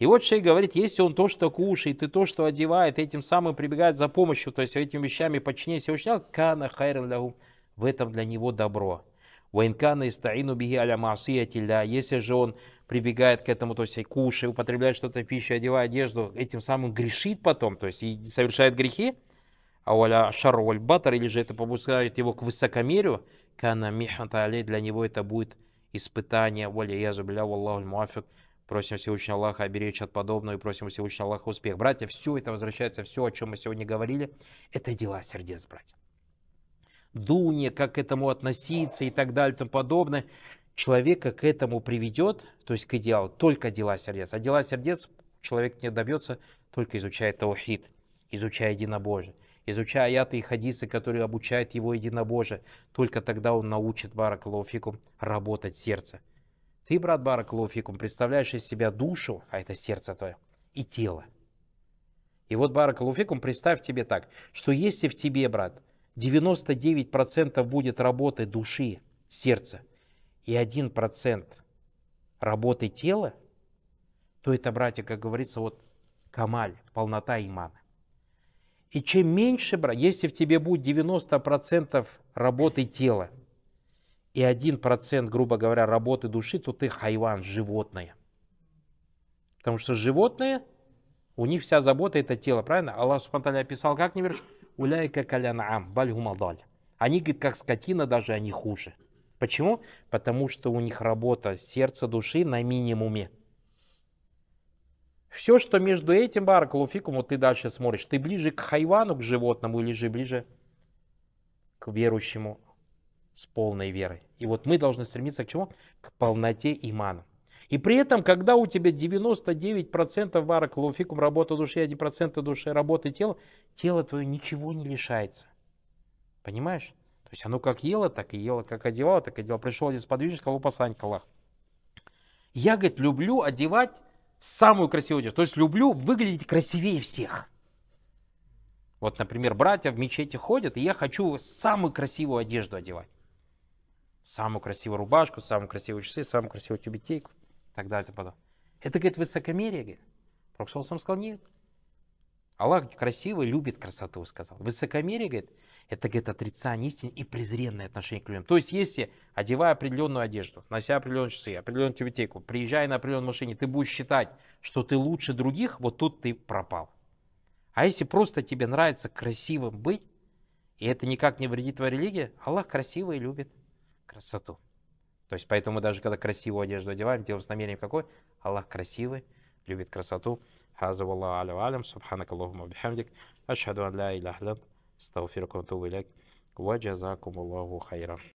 И вот Шей говорит, если он то, что кушает, и то, что одевает, этим самым прибегает за помощью, то есть этими вещами подчиняясь и учнял, кана хайрен лягу, в этом для него добро. Вайнкана истаину биги аля маасиятиля. Если же он прибегает к этому, то есть кушает, употребляет что-то пищу, одевает одежду, этим самым грешит потом, то есть и совершает грехи, а уаля Шароль валь батар, или же это побуждает его к высокомерию, кана миханта для него это будет испытание, валя язубля, валлаху муафик, Просим Всевышнего Аллаха оберечь от подобного и просим Всевышнего Аллаха успех. Братья, все это возвращается, все, о чем мы сегодня говорили, это дела сердец, братья. Дуне, как к этому относиться и так далее и тому подобное, человека к этому приведет, то есть к идеалу, только дела сердец. А дела сердец человек не добьется, только изучая таухид, изучая единобожие изучая аяты и хадисы, которые обучают его единобожие. Только тогда он научит Баракалуфикум работать сердце. Ты, брат Барак Луфикум представляешь из себя душу, а это сердце твое, и тело. И вот, Барак Луфикум представь тебе так, что если в тебе, брат, 99% будет работы души, сердца, и 1% работы тела, то это, братья, как говорится, вот камаль, полнота имана. И чем меньше, брат, если в тебе будет 90% работы тела и 1%, грубо говоря, работы души, то ты хайван, животное. Потому что животные, у них вся забота это тело, правильно? Аллах Субтитры описал, как не веришь? Уляйка калянаам, бальгумадаль. Они, говорит, как скотина, даже они хуже. Почему? Потому что у них работа сердца, души на минимуме. Все, что между этим, баракалуфикум, вот ты дальше смотришь, ты ближе к хайвану, к животному, или же ближе к верующему с полной верой. И вот мы должны стремиться к чему? К полноте имана. И при этом, когда у тебя 99% варок луфикум, работа души, 1% души, работы тела, тело твое ничего не лишается. Понимаешь? То есть оно как ело, так и ело, как одевало, так и делало. Пришел один сподвижник, сказал, посланник Аллах. Я, говорит, люблю одевать самую красивую одежду. То есть люблю выглядеть красивее всех. Вот, например, братья в мечети ходят, и я хочу самую красивую одежду одевать самую красивую рубашку, самые красивые часы, самую красивую тюбетейку и так далее. И тому Это, говорит, высокомерие. Говорит. Пророк сам сказал, нет. Аллах красивый, любит красоту, сказал. Высокомерие, говорит, это, говорит, отрицание истины и презренное отношение к людям. То есть, если, одевая определенную одежду, нося определенные часы, определенную тюбетейку, приезжая на определенной машине, ты будешь считать, что ты лучше других, вот тут ты пропал. А если просто тебе нравится красивым быть, и это никак не вредит твоей религии, Аллах красивый любит красоту. То есть поэтому даже когда красивую одежду одеваем, делаем с намерением какой? Аллах красивый, любит красоту. Хаза валлаху алю алям, субханак Аллахума бихамдик, ашхаду ан ла илях лант, стауфиркум тубу иляк, ва джазакум Аллаху хайрам.